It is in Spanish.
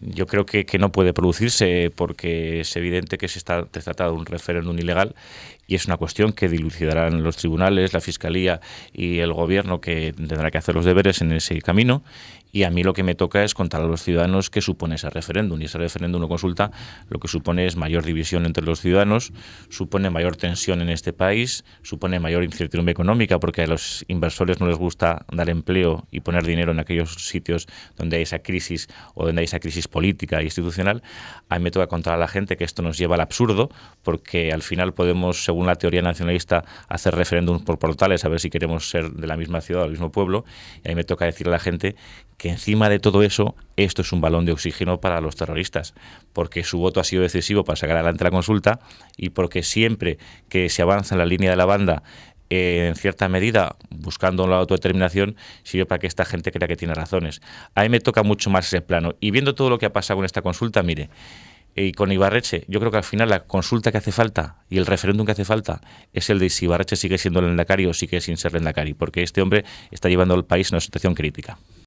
yo creo que, que, no puede producirse porque es evidente que se, está, se de un referéndum ilegal y es una cuestión que dilucidarán los tribunales, la Fiscalía y el Gobierno que tendrá que hacer los deberes en ese camino y a mí lo que me toca es contar a los ciudadanos qué supone ese referéndum. Y ese referéndum o consulta lo que supone es mayor división entre los ciudadanos, supone mayor tensión en este país, supone mayor incertidumbre económica porque a los inversores no les gusta dar empleo y poner dinero en aquellos sitios donde hay esa crisis o donde hay esa crisis política e institucional. A mí me toca contar a la gente que esto nos lleva al absurdo porque al final podemos, según la teoría nacionalista, hacer referéndums por portales a ver si queremos ser de la misma ciudad o del mismo pueblo. Y a mí me toca decir a la gente que encima de todo eso, esto es un balón de oxígeno para los terroristas, porque su voto ha sido decisivo para sacar adelante la consulta y porque siempre que se avanza en la línea de la banda, eh, en cierta medida, buscando la autodeterminación, sirve para que esta gente crea que tiene razones. A mí me toca mucho más ese plano. Y viendo todo lo que ha pasado con esta consulta, mire, eh, y con Ibarreche, yo creo que al final la consulta que hace falta y el referéndum que hace falta es el de si Ibarreche sigue siendo el endacario o sigue sin ser el endacario, porque este hombre está llevando al país a una situación crítica.